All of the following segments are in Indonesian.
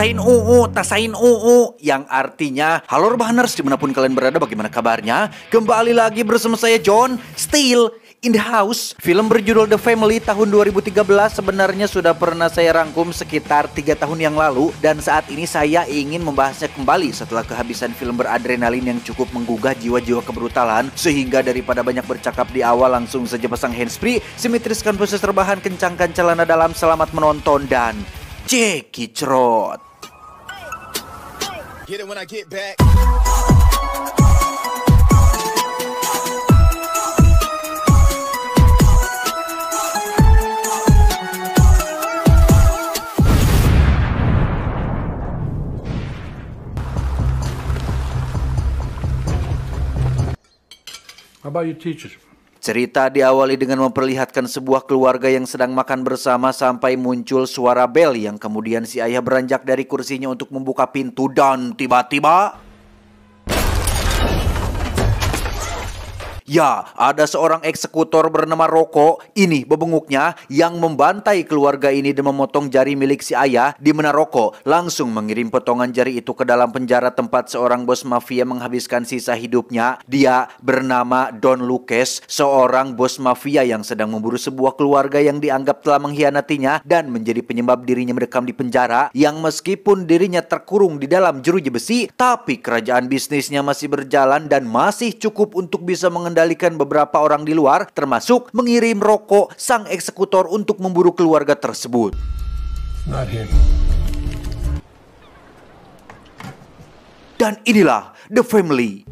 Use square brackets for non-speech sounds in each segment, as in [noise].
Tasain UU, Tasain UU yang artinya Halo Urbaners dimanapun kalian berada bagaimana kabarnya? Kembali lagi bersama saya John Steel In the House, film berjudul The Family tahun 2013 sebenarnya sudah pernah saya rangkum sekitar tiga tahun yang lalu dan saat ini saya ingin membahasnya kembali setelah kehabisan film beradrenalin yang cukup menggugah jiwa-jiwa kebrutalan sehingga daripada banyak bercakap di awal langsung saja pasang handsfree, simetriskan proses rebahan, kencangkan celana dalam, selamat menonton dan Jackie Get it when I get back. How about your teachers? Cerita diawali dengan memperlihatkan sebuah keluarga yang sedang makan bersama sampai muncul suara bel yang kemudian si ayah beranjak dari kursinya untuk membuka pintu dan tiba-tiba Ya, ada seorang eksekutor bernama Roko, ini bebenguknya, yang membantai keluarga ini dan memotong jari milik si ayah di mana Roko langsung mengirim potongan jari itu ke dalam penjara tempat seorang bos mafia menghabiskan sisa hidupnya. Dia bernama Don Lucas, seorang bos mafia yang sedang memburu sebuah keluarga yang dianggap telah mengkhianatinya dan menjadi penyebab dirinya mendekam di penjara yang meskipun dirinya terkurung di dalam jeruji besi, tapi kerajaan bisnisnya masih berjalan dan masih cukup untuk bisa mengendalikan mengendalikan beberapa orang di luar termasuk mengirim rokok sang eksekutor untuk memburu keluarga tersebut. Dan inilah The Family.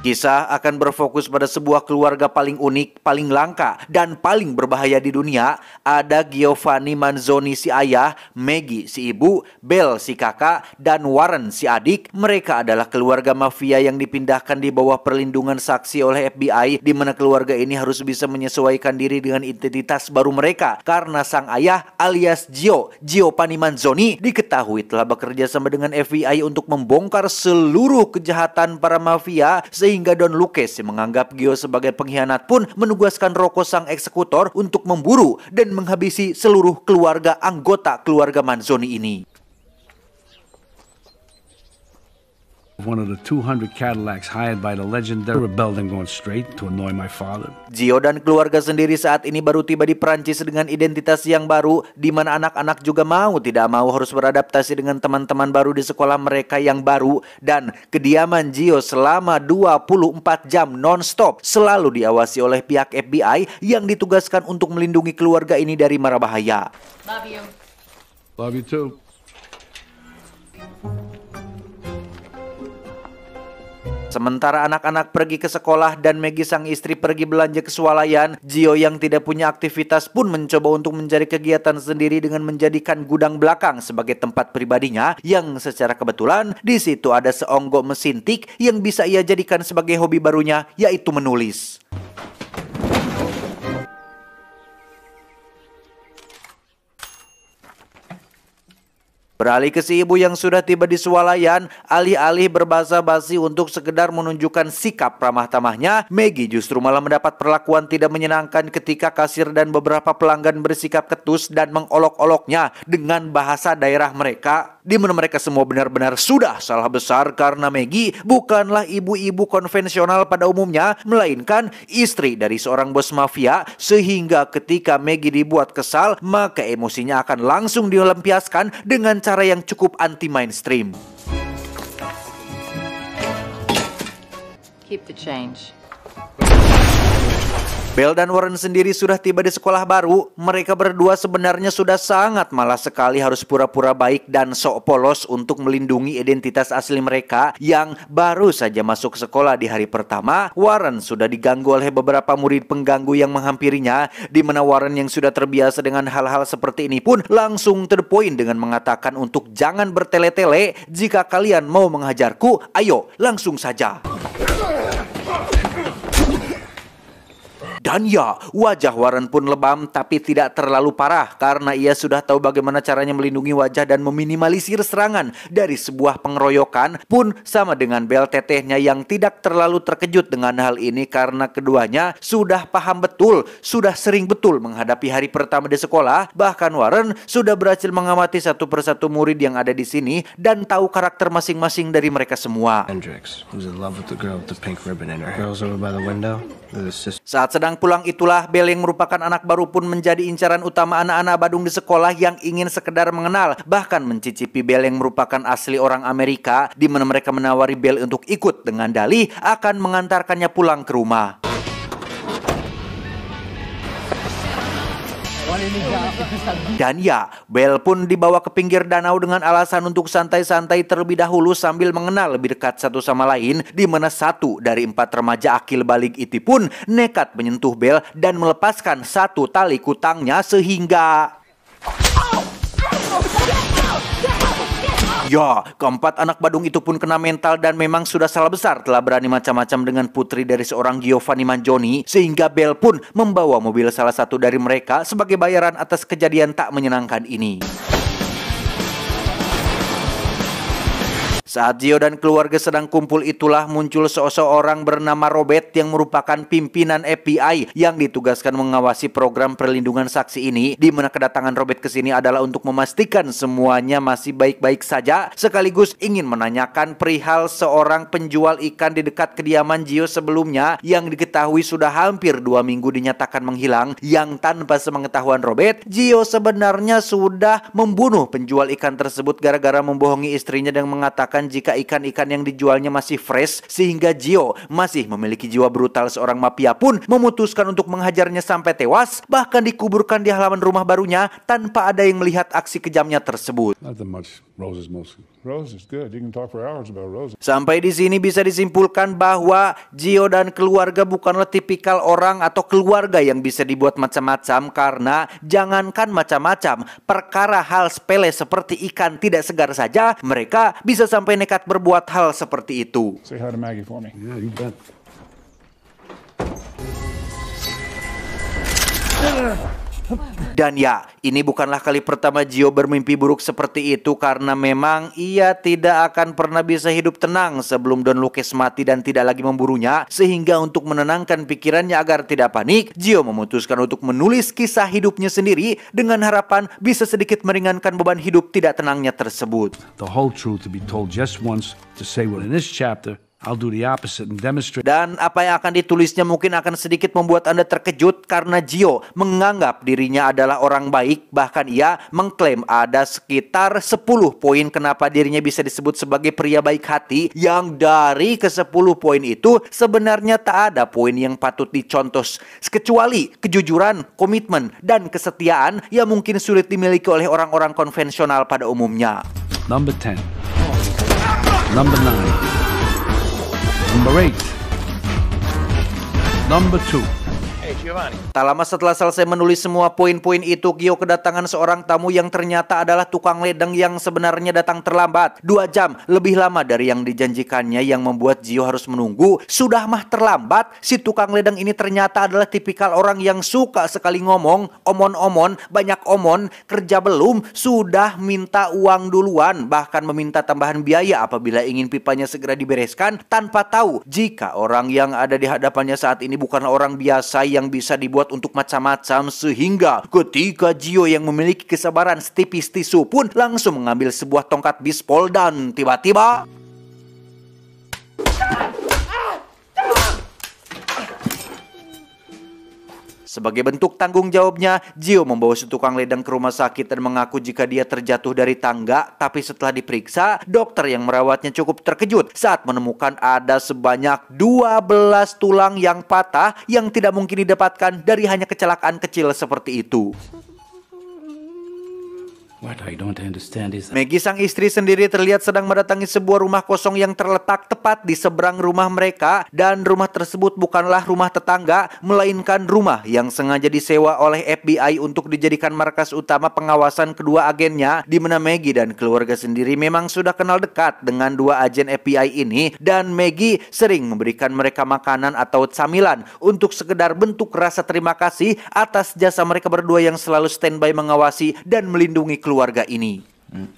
Kisah akan berfokus pada sebuah keluarga paling unik, paling langka, dan paling berbahaya di dunia. Ada Giovanni Manzoni si ayah, Maggie si ibu, Bell si kakak, dan Warren si adik. Mereka adalah keluarga mafia yang dipindahkan di bawah perlindungan saksi oleh FBI di mana keluarga ini harus bisa menyesuaikan diri dengan identitas baru mereka karena sang ayah alias Gio, Giovanni Manzoni diketahui telah bekerja sama dengan FBI untuk membongkar seluruh kejahatan para mafia sehingga Don Lucas yang menganggap Gio sebagai pengkhianat pun menugaskan Rocco sang eksekutor untuk memburu dan menghabisi seluruh keluarga anggota keluarga Manzoni ini. Gio dan keluarga sendiri saat ini baru tiba di Perancis dengan identitas yang baru di mana anak-anak juga mau tidak mau harus beradaptasi dengan teman-teman baru di sekolah mereka yang baru dan kediaman Gio selama 24 jam non-stop selalu diawasi oleh pihak FBI yang ditugaskan untuk melindungi keluarga ini dari mara bahaya. Love you. Love you too. Sementara anak-anak pergi ke sekolah dan Maggie sang istri pergi belanja ke swalayan, Gio yang tidak punya aktivitas pun mencoba untuk mencari kegiatan sendiri dengan menjadikan gudang belakang sebagai tempat pribadinya yang secara kebetulan di situ ada seonggok mesin tik yang bisa ia jadikan sebagai hobi barunya yaitu menulis. Beralih ke si ibu yang sudah tiba di swalayan, alih-alih berbahasa basi untuk sekedar menunjukkan sikap ramah tamahnya, Maggie justru malah mendapat perlakuan tidak menyenangkan ketika kasir dan beberapa pelanggan bersikap ketus dan mengolok-oloknya dengan bahasa daerah mereka di mana mereka semua benar-benar sudah salah besar karena Maggie bukanlah ibu-ibu konvensional pada umumnya, melainkan istri dari seorang bos mafia sehingga ketika Maggie dibuat kesal, maka emosinya akan langsung dilempiaskan dengan cara yang cukup anti mainstream. Keep the change. Bell dan Warren sendiri sudah tiba di sekolah baru. Mereka berdua sebenarnya sudah sangat malas sekali harus pura-pura baik dan sok polos untuk melindungi identitas asli mereka yang baru saja masuk sekolah di hari pertama. Warren sudah diganggu oleh beberapa murid pengganggu yang menghampirinya, di mana Warren yang sudah terbiasa dengan hal-hal seperti ini pun langsung terpoin dengan mengatakan untuk jangan bertele-tele jika kalian mau menghajarku, ayo langsung saja. Dan ya, wajah Warren pun lebam tapi tidak terlalu parah karena ia sudah tahu bagaimana caranya melindungi wajah dan meminimalisir serangan dari sebuah pengeroyokan pun sama dengan bel tetehnya yang tidak terlalu terkejut dengan hal ini karena keduanya sudah paham betul, sudah sering betul menghadapi hari pertama di sekolah bahkan Warren sudah berhasil mengamati satu persatu murid yang ada di sini dan tahu karakter masing-masing dari mereka semua. Saat sedang pulang itulah Bel yang merupakan anak baru pun menjadi incaran utama anak-anak Badung di sekolah yang ingin sekedar mengenal bahkan mencicipi Bel yang merupakan asli orang Amerika di mana mereka menawari Bel untuk ikut dengan dalih akan mengantarkannya pulang ke rumah. Dan ya, Bell pun dibawa ke pinggir danau dengan alasan untuk santai-santai terlebih dahulu sambil mengenal lebih dekat satu sama lain di mana satu dari empat remaja akil balik itu pun nekat menyentuh Bell dan melepaskan satu tali kutangnya sehingga Ya, keempat anak Badung itu pun kena mental dan memang sudah salah besar telah berani macam-macam dengan putri dari seorang Giovanni Manjoni sehingga Bel pun membawa mobil salah satu dari mereka sebagai bayaran atas kejadian tak menyenangkan ini. Saat Gio dan keluarga sedang kumpul itulah muncul seorang bernama Robert yang merupakan pimpinan FBI yang ditugaskan mengawasi program perlindungan saksi ini di mana kedatangan Robert ke sini adalah untuk memastikan semuanya masih baik-baik saja sekaligus ingin menanyakan perihal seorang penjual ikan di dekat kediaman Gio sebelumnya yang diketahui sudah hampir dua minggu dinyatakan menghilang yang tanpa sepengetahuan Robert Gio sebenarnya sudah membunuh penjual ikan tersebut gara-gara membohongi istrinya dan mengatakan mengatakan jika ikan-ikan yang dijualnya masih fresh sehingga Gio masih memiliki jiwa brutal seorang mafia pun memutuskan untuk menghajarnya sampai tewas bahkan dikuburkan di halaman rumah barunya tanpa ada yang melihat aksi kejamnya tersebut. Sampai di sini bisa disimpulkan bahwa Gio dan keluarga bukanlah tipikal orang atau keluarga yang bisa dibuat macam-macam karena jangankan macam-macam, perkara hal sepele seperti ikan tidak segar saja, mereka bisa sampai nekat berbuat hal seperti itu. Dan ya, ini bukanlah kali pertama Gio bermimpi buruk seperti itu karena memang ia tidak akan pernah bisa hidup tenang sebelum Don Lucas mati dan tidak lagi memburunya. Sehingga untuk menenangkan pikirannya agar tidak panik, Gio memutuskan untuk menulis kisah hidupnya sendiri dengan harapan bisa sedikit meringankan beban hidup tidak tenangnya tersebut. The whole truth to be told just once to say what in this chapter dan apa yang akan ditulisnya mungkin akan sedikit membuat Anda terkejut karena Gio menganggap dirinya adalah orang baik bahkan ia mengklaim ada sekitar 10 poin kenapa dirinya bisa disebut sebagai pria baik hati yang dari ke-10 poin itu sebenarnya tak ada poin yang patut dicontoh kecuali kejujuran, komitmen, dan kesetiaan yang mungkin sulit dimiliki oleh orang-orang konvensional pada umumnya. Number 10 Number 9 Number eight. Number two. Giovanni. Tak lama setelah selesai menulis semua poin-poin itu, Gio kedatangan seorang tamu yang ternyata adalah tukang ledeng yang sebenarnya datang terlambat. Dua jam lebih lama dari yang dijanjikannya yang membuat Gio harus menunggu. Sudah mah terlambat, si tukang ledeng ini ternyata adalah tipikal orang yang suka sekali ngomong, omon-omon, banyak omon, kerja belum, sudah minta uang duluan, bahkan meminta tambahan biaya apabila ingin pipanya segera dibereskan tanpa tahu jika orang yang ada di hadapannya saat ini bukan orang biasa yang bisa bisa dibuat untuk macam-macam sehingga ketika Gio yang memiliki kesabaran setipis tisu pun langsung mengambil sebuah tongkat bisbol dan tiba-tiba... Sebagai bentuk tanggung jawabnya, Jio membawa si tukang ledeng ke rumah sakit dan mengaku jika dia terjatuh dari tangga, tapi setelah diperiksa, dokter yang merawatnya cukup terkejut saat menemukan ada sebanyak 12 tulang yang patah yang tidak mungkin didapatkan dari hanya kecelakaan kecil seperti itu. What I don't understand is Maggie sang istri sendiri terlihat sedang mendatangi sebuah rumah kosong yang terletak tepat di seberang rumah mereka dan rumah tersebut bukanlah rumah tetangga melainkan rumah yang sengaja disewa oleh FBI untuk dijadikan markas utama pengawasan kedua agennya di mana Maggie dan keluarga sendiri memang sudah kenal dekat dengan dua agen FBI ini dan Maggie sering memberikan mereka makanan atau camilan untuk sekedar bentuk rasa terima kasih atas jasa mereka berdua yang selalu standby mengawasi dan melindungi keluarga keluarga ini. Hmm.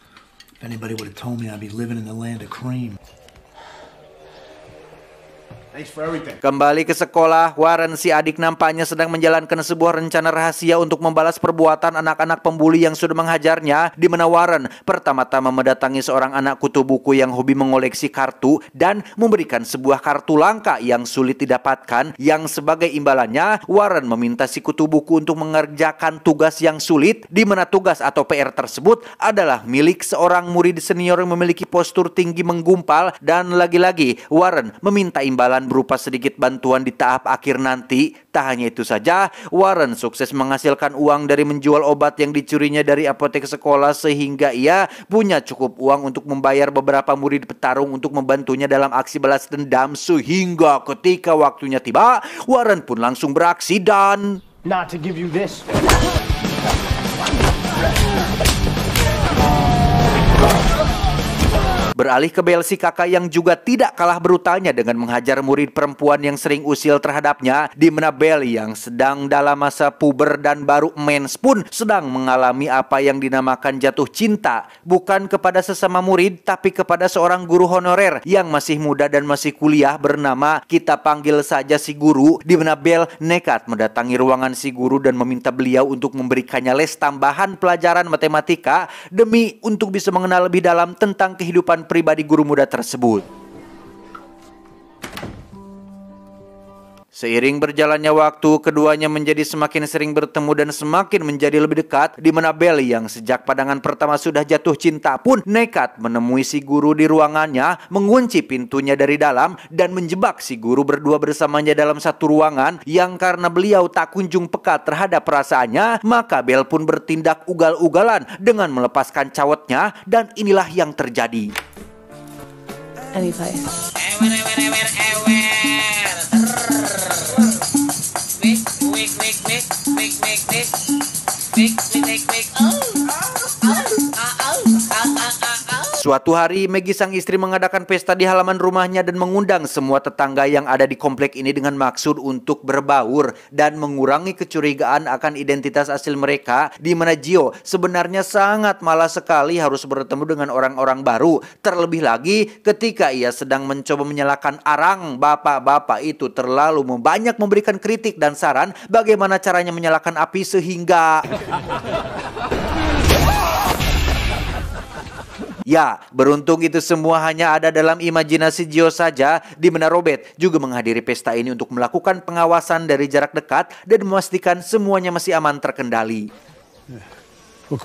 Kembali ke sekolah, Warren si adik nampaknya sedang menjalankan sebuah rencana rahasia untuk membalas perbuatan anak-anak pembuli yang sudah menghajarnya. Di mana Warren pertama-tama mendatangi seorang anak kutu buku yang hobi mengoleksi kartu dan memberikan sebuah kartu langka yang sulit didapatkan. Yang sebagai imbalannya, Warren meminta si kutu buku untuk mengerjakan tugas yang sulit. Di mana tugas atau PR tersebut adalah milik seorang murid senior yang memiliki postur tinggi menggumpal dan lagi-lagi Warren meminta imbalan akan berupa sedikit bantuan di tahap akhir nanti. Tak hanya itu saja, Warren sukses menghasilkan uang dari menjual obat yang dicurinya dari apotek sekolah sehingga ia punya cukup uang untuk membayar beberapa murid petarung untuk membantunya dalam aksi balas dendam sehingga ketika waktunya tiba, Warren pun langsung beraksi dan... Not to give you this. Beralih ke Belsi kakak yang juga tidak kalah brutalnya dengan menghajar murid perempuan yang sering usil terhadapnya di mana Bel yang sedang dalam masa puber dan baru mens pun sedang mengalami apa yang dinamakan jatuh cinta bukan kepada sesama murid tapi kepada seorang guru honorer yang masih muda dan masih kuliah bernama kita panggil saja si guru di mana Bel nekat mendatangi ruangan si guru dan meminta beliau untuk memberikannya les tambahan pelajaran matematika demi untuk bisa mengenal lebih dalam tentang kehidupan pribadi guru muda tersebut. Seiring berjalannya waktu, keduanya menjadi semakin sering bertemu dan semakin menjadi lebih dekat di mana Belly yang sejak pandangan pertama sudah jatuh cinta pun nekat menemui si guru di ruangannya, mengunci pintunya dari dalam dan menjebak si guru berdua bersamanya dalam satu ruangan yang karena beliau tak kunjung peka terhadap perasaannya, maka Bel pun bertindak ugal-ugalan dengan melepaskan cawetnya dan inilah yang terjadi. any place. make, make, make, make, make, make, make, make, make, make, make. Suatu hari, Maggie sang istri mengadakan pesta di halaman rumahnya dan mengundang semua tetangga yang ada di komplek ini dengan maksud untuk berbaur dan mengurangi kecurigaan akan identitas asli mereka di mana Gio sebenarnya sangat malas sekali harus bertemu dengan orang-orang baru. Terlebih lagi ketika ia sedang mencoba menyalakan arang, bapak-bapak itu terlalu banyak memberikan kritik dan saran bagaimana caranya menyalakan api sehingga... [laughs] Ya, beruntung itu semua hanya ada dalam imajinasi Gio saja, di mana Robert juga menghadiri pesta ini untuk melakukan pengawasan dari jarak dekat dan memastikan semuanya masih aman terkendali. Eh, oh,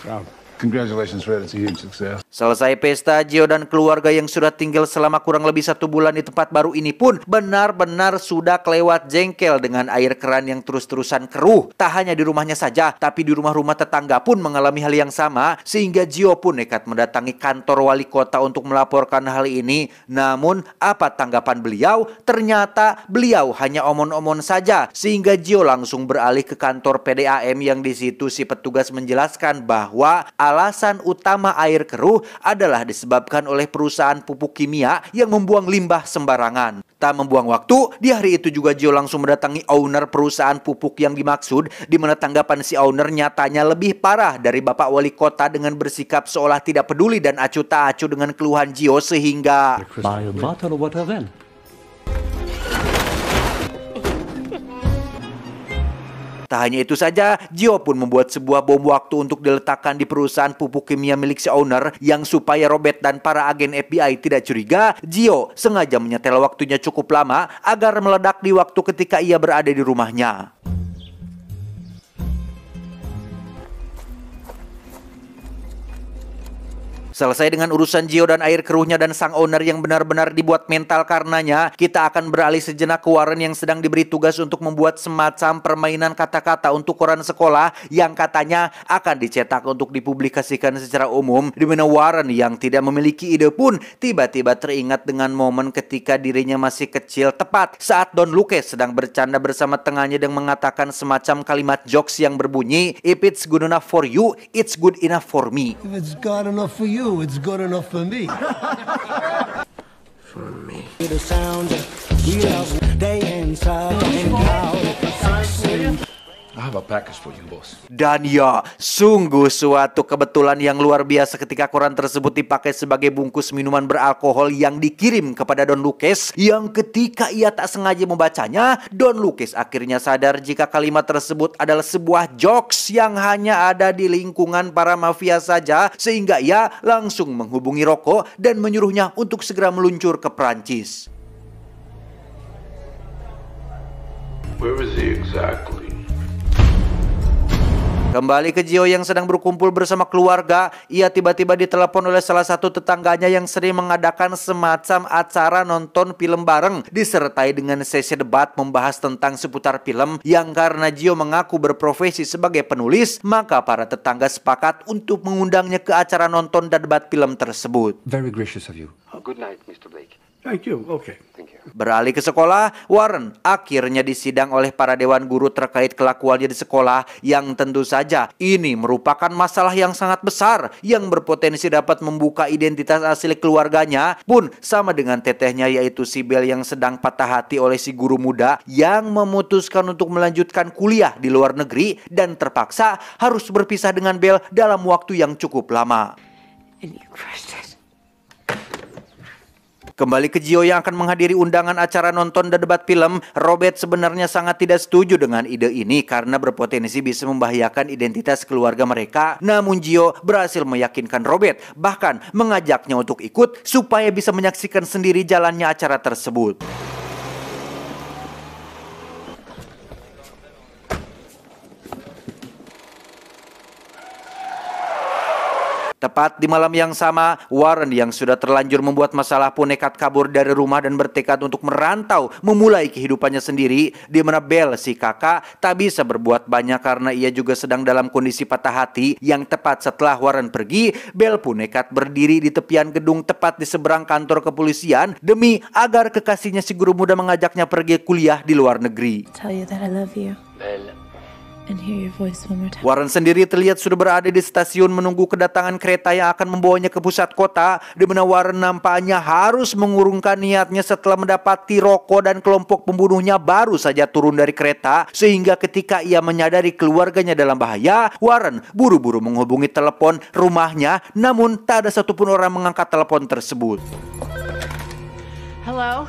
Congratulations, Red. It's a huge success. Selesai pesta, Gio dan keluarga yang sudah tinggal selama kurang lebih satu bulan di tempat baru ini pun benar-benar sudah kelewat jengkel dengan air keran yang terus-terusan keruh. Tak hanya di rumahnya saja, tapi di rumah-rumah tetangga pun mengalami hal yang sama, sehingga Gio pun nekat mendatangi kantor wali kota untuk melaporkan hal ini. Namun, apa tanggapan beliau? Ternyata beliau hanya omon-omon saja, sehingga Gio langsung beralih ke kantor PDAM yang di situ si petugas menjelaskan bahwa alasan utama air keruh adalah disebabkan oleh perusahaan pupuk kimia yang membuang limbah sembarangan. Tak membuang waktu, di hari itu juga Jio langsung mendatangi owner perusahaan pupuk yang dimaksud, di mana tanggapan si owner nyatanya lebih parah dari Bapak Wali Kota dengan bersikap seolah tidak peduli dan acu tak acu dengan keluhan Jio sehingga... Tak hanya itu saja, Gio pun membuat sebuah bom waktu untuk diletakkan di perusahaan pupuk kimia milik si owner yang supaya Robert dan para agen FBI tidak curiga, Gio sengaja menyetel waktunya cukup lama agar meledak di waktu ketika ia berada di rumahnya. Selesai dengan urusan Gio dan air keruhnya dan sang owner yang benar-benar dibuat mental karenanya, kita akan beralih sejenak ke Warren yang sedang diberi tugas untuk membuat semacam permainan kata-kata untuk koran sekolah yang katanya akan dicetak untuk dipublikasikan secara umum, di mana Warren yang tidak memiliki ide pun tiba-tiba teringat dengan momen ketika dirinya masih kecil tepat saat Don Lucas sedang bercanda bersama tengahnya dan mengatakan semacam kalimat jokes yang berbunyi, If it's good enough for you, it's good enough for me. If it's good enough for you, you, it's good enough for me. for me. The sound of wheels, they inside and out. I have a package for you, boss. Dan ya, sungguh suatu kebetulan yang luar biasa ketika koran tersebut dipakai sebagai bungkus minuman beralkohol yang dikirim kepada Don Lucas yang ketika ia tak sengaja membacanya, Don Lucas akhirnya sadar jika kalimat tersebut adalah sebuah jokes yang hanya ada di lingkungan para mafia saja sehingga ia langsung menghubungi Rocco dan menyuruhnya untuk segera meluncur ke Perancis. Where is he exactly? Kembali ke Jio yang sedang berkumpul bersama keluarga, ia tiba-tiba ditelepon oleh salah satu tetangganya yang sering mengadakan semacam acara nonton film bareng disertai dengan sesi debat membahas tentang seputar film yang karena Jio mengaku berprofesi sebagai penulis, maka para tetangga sepakat untuk mengundangnya ke acara nonton dan debat film tersebut. Very gracious of you. Oh, good night, Mr. Blake. Thank you. Okay. Thank you. Beralih ke sekolah, Warren akhirnya disidang oleh para dewan guru terkait kelakuannya di sekolah yang tentu saja ini merupakan masalah yang sangat besar yang berpotensi dapat membuka identitas asli keluarganya pun sama dengan tetehnya yaitu Sibel yang sedang patah hati oleh si guru muda yang memutuskan untuk melanjutkan kuliah di luar negeri dan terpaksa harus berpisah dengan Bel dalam waktu yang cukup lama. And Kembali ke Gio yang akan menghadiri undangan acara nonton dan debat film, Robert sebenarnya sangat tidak setuju dengan ide ini karena berpotensi bisa membahayakan identitas keluarga mereka. Namun Gio berhasil meyakinkan Robert, bahkan mengajaknya untuk ikut supaya bisa menyaksikan sendiri jalannya acara tersebut. Tepat di malam yang sama, Warren yang sudah terlanjur membuat masalah pun nekat kabur dari rumah dan bertekad untuk merantau memulai kehidupannya sendiri di mana Bell si kakak tak bisa berbuat banyak karena ia juga sedang dalam kondisi patah hati yang tepat setelah Warren pergi, Bell pun nekat berdiri di tepian gedung tepat di seberang kantor kepolisian demi agar kekasihnya si guru muda mengajaknya pergi kuliah di luar negeri. Tell you that I love you. Bell. Warren sendiri terlihat sudah berada di stasiun menunggu kedatangan kereta yang akan membawanya ke pusat kota di mana Warren nampaknya harus mengurungkan niatnya setelah mendapati Roko dan kelompok pembunuhnya baru saja turun dari kereta sehingga ketika ia menyadari keluarganya dalam bahaya Warren buru-buru menghubungi telepon rumahnya namun tak ada satupun orang mengangkat telepon tersebut Hello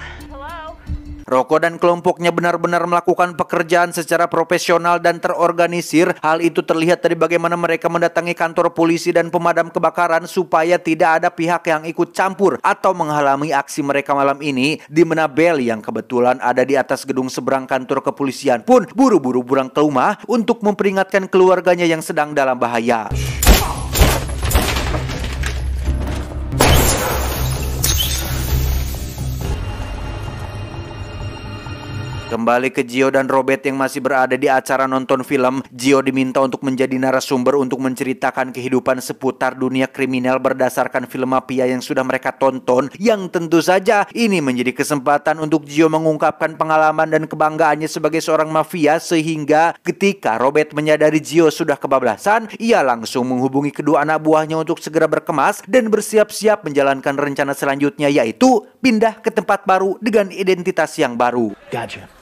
Roko dan kelompoknya benar-benar melakukan pekerjaan secara profesional dan terorganisir. Hal itu terlihat dari bagaimana mereka mendatangi kantor polisi dan pemadam kebakaran supaya tidak ada pihak yang ikut campur atau menghalangi aksi mereka malam ini di mana Menabel yang kebetulan ada di atas gedung seberang kantor kepolisian pun buru-buru pulang ke rumah untuk memperingatkan keluarganya yang sedang dalam bahaya. Kembali ke Gio dan Robert yang masih berada di acara nonton film, Gio diminta untuk menjadi narasumber untuk menceritakan kehidupan seputar dunia kriminal berdasarkan film mafia yang sudah mereka tonton, yang tentu saja ini menjadi kesempatan untuk Gio mengungkapkan pengalaman dan kebanggaannya sebagai seorang mafia sehingga ketika Robert menyadari Gio sudah kebablasan, ia langsung menghubungi kedua anak buahnya untuk segera berkemas dan bersiap-siap menjalankan rencana selanjutnya yaitu pindah ke tempat baru dengan identitas yang baru. Gotcha.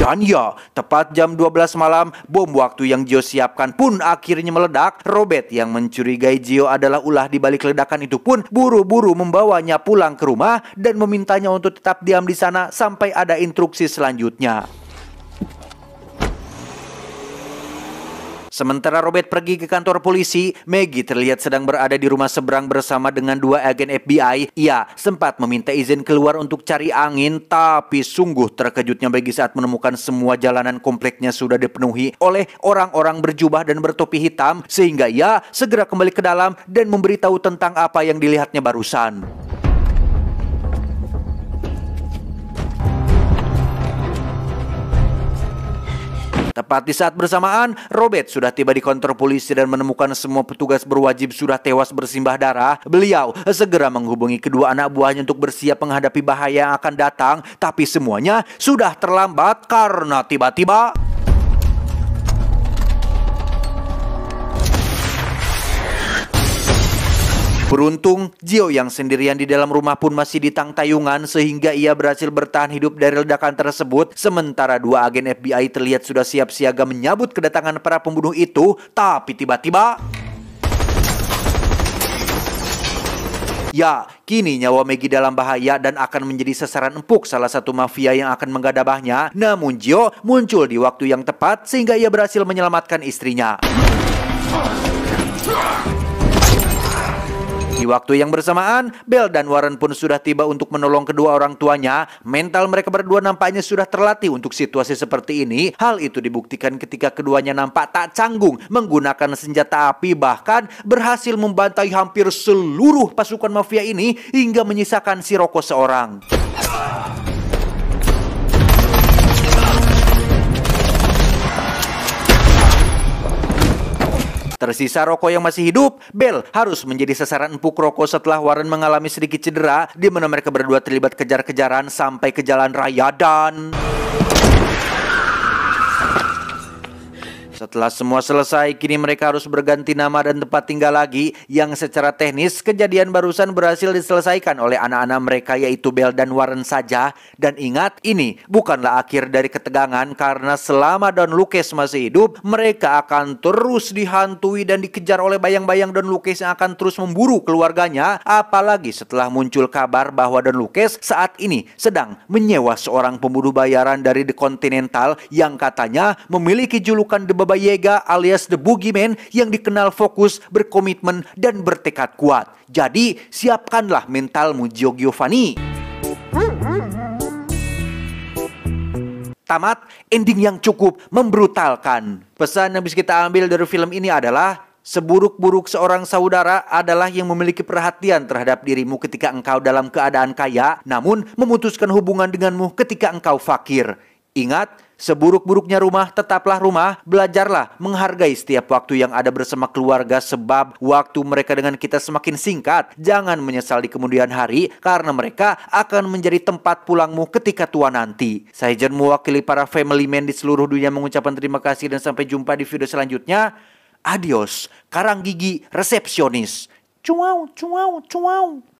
Dan ya, tepat jam 12 malam, bom waktu yang Gio siapkan pun akhirnya meledak. Robert yang mencurigai Gio adalah ulah di balik ledakan itu pun buru-buru membawanya pulang ke rumah dan memintanya untuk tetap diam di sana sampai ada instruksi selanjutnya. Sementara Robert pergi ke kantor polisi, Maggie terlihat sedang berada di rumah seberang bersama dengan dua agen FBI. Ia sempat meminta izin keluar untuk cari angin, tapi sungguh terkejutnya Maggie saat menemukan semua jalanan kompleknya sudah dipenuhi oleh orang-orang berjubah dan bertopi hitam, sehingga ia segera kembali ke dalam dan memberitahu tentang apa yang dilihatnya barusan. Tepat di saat bersamaan, Robert sudah tiba di kantor polisi dan menemukan semua petugas berwajib sudah tewas bersimbah darah. Beliau segera menghubungi kedua anak buahnya untuk bersiap menghadapi bahaya yang akan datang, tapi semuanya sudah terlambat karena tiba-tiba Beruntung, Jio yang sendirian di dalam rumah pun masih tayungan sehingga ia berhasil bertahan hidup dari ledakan tersebut. Sementara dua agen FBI terlihat sudah siap siaga menyambut kedatangan para pembunuh itu, tapi tiba-tiba... Ya, kini nyawa Megi dalam bahaya dan akan menjadi sasaran empuk salah satu mafia yang akan menggadabahnya. Namun Jio muncul di waktu yang tepat sehingga ia berhasil menyelamatkan istrinya. Di waktu yang bersamaan, Bell dan Warren pun sudah tiba untuk menolong kedua orang tuanya. Mental mereka berdua nampaknya sudah terlatih untuk situasi seperti ini. Hal itu dibuktikan ketika keduanya nampak tak canggung menggunakan senjata api bahkan berhasil membantai hampir seluruh pasukan mafia ini hingga menyisakan si Roko seorang. Tersisa rokok yang masih hidup, Bell harus menjadi sasaran empuk rokok setelah Warren mengalami sedikit cedera di mana mereka berdua terlibat kejar-kejaran sampai ke jalan raya dan... Setelah semua selesai, kini mereka harus berganti nama dan tempat tinggal lagi yang secara teknis kejadian barusan berhasil diselesaikan oleh anak-anak mereka yaitu Bel dan Warren saja. Dan ingat, ini bukanlah akhir dari ketegangan karena selama Don Lucas masih hidup, mereka akan terus dihantui dan dikejar oleh bayang-bayang Don Lucas yang akan terus memburu keluarganya. Apalagi setelah muncul kabar bahwa Don Lucas saat ini sedang menyewa seorang pembunuh bayaran dari The Continental yang katanya memiliki julukan The Babay. Boyega alias The Boogeyman yang dikenal fokus, berkomitmen, dan bertekad kuat. Jadi, siapkanlah mentalmu Gio Giovanni. Tamat, ending yang cukup membrutalkan. Pesan yang bisa kita ambil dari film ini adalah Seburuk-buruk seorang saudara adalah yang memiliki perhatian terhadap dirimu ketika engkau dalam keadaan kaya, namun memutuskan hubungan denganmu ketika engkau fakir. Ingat, Seburuk-buruknya rumah, tetaplah rumah, belajarlah menghargai setiap waktu yang ada bersama keluarga sebab waktu mereka dengan kita semakin singkat. Jangan menyesal di kemudian hari karena mereka akan menjadi tempat pulangmu ketika tua nanti. Saya Jen mewakili para family man di seluruh dunia mengucapkan terima kasih dan sampai jumpa di video selanjutnya. Adios, karang gigi resepsionis. Cuau, cuau, cuau.